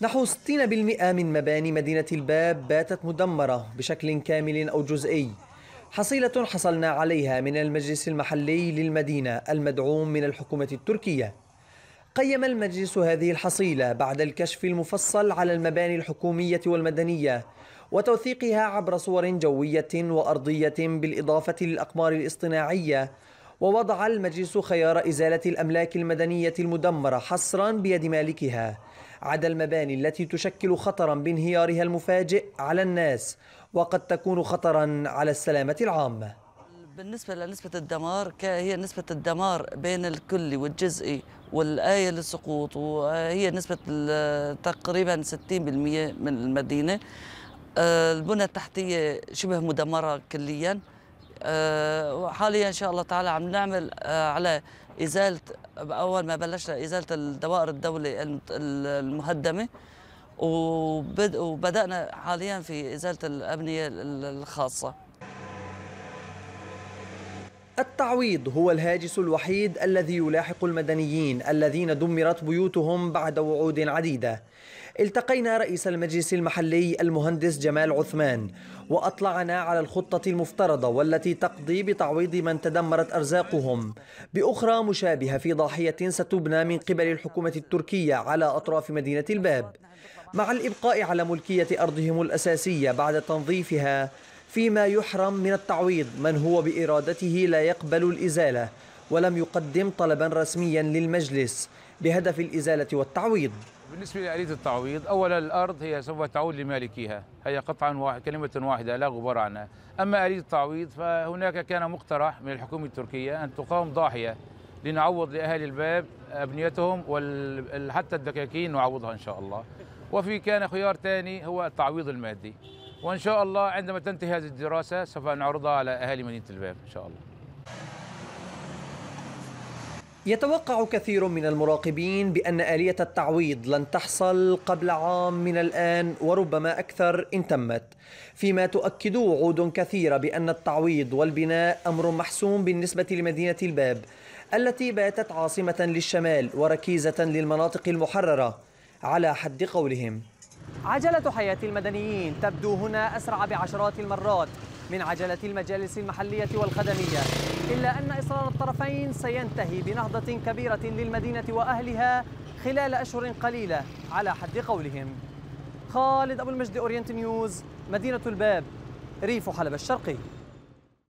نحو 60% من مباني مدينة الباب باتت مدمرة بشكل كامل أو جزئي حصيلة حصلنا عليها من المجلس المحلي للمدينة المدعوم من الحكومة التركية قيم المجلس هذه الحصيلة بعد الكشف المفصل على المباني الحكومية والمدنية وتوثيقها عبر صور جوية وأرضية بالإضافة للأقمار الاصطناعية ووضع المجلس خيار إزالة الأملاك المدنية المدمرة حصرا بيد مالكها عدا المباني التي تشكل خطرا بانهيارها المفاجئ على الناس وقد تكون خطرا على السلامة العامة بالنسبة لنسبة الدمار هي نسبة الدمار بين الكلي والجزئي والآية للسقوط وهي نسبة تقريبا 60% من المدينة آه، البنى التحتية شبه مدمرة كلياً آه، وحاليا ان شاء الله تعالى عم نعمل آه، على ازاله باول ما بلشنا ازاله الدوائر الدوله المهدمه وبدانا حاليا في ازاله الابنيه الخاصه التعويض هو الهاجس الوحيد الذي يلاحق المدنيين الذين دمرت بيوتهم بعد وعود عديده التقينا رئيس المجلس المحلي المهندس جمال عثمان واطلعنا على الخطه المفترضه والتي تقضي بتعويض من تدمرت ارزاقهم باخرى مشابهه في ضاحيه ستبنى من قبل الحكومه التركيه على اطراف مدينه الباب مع الابقاء على ملكيه ارضهم الاساسيه بعد تنظيفها فيما يحرم من التعويض من هو بإرادته لا يقبل الإزالة ولم يقدم طلبا رسميا للمجلس بهدف الإزالة والتعويض بالنسبة لآلية التعويض أولا الأرض هي سوف تعود لمالكيها هي قطعا واحد كلمة واحدة لا غبار عنها أما آلية التعويض فهناك كان مقترح من الحكومة التركية أن تقام ضاحية لنعوض لأهالي الباب أبنيتهم وحتى الدكاكين نعوضها إن شاء الله وفي كان خيار ثاني هو التعويض المادي وإن شاء الله عندما تنتهي هذه الدراسة سوف نعرضها على أهالي مدينة الباب إن شاء الله يتوقع كثير من المراقبين بأن آلية التعويض لن تحصل قبل عام من الآن وربما أكثر إن تمت فيما تؤكد وعود كثيرة بأن التعويض والبناء أمر محسوم بالنسبة لمدينة الباب التي باتت عاصمة للشمال وركيزة للمناطق المحررة على حد قولهم عجلة حياة المدنيين تبدو هنا أسرع بعشرات المرات من عجلة المجالس المحلية والخدمية إلا أن إصرار الطرفين سينتهي بنهضة كبيرة للمدينة وأهلها خلال أشهر قليلة على حد قولهم خالد أبو المجد أورينت نيوز مدينة الباب ريف حلب الشرقي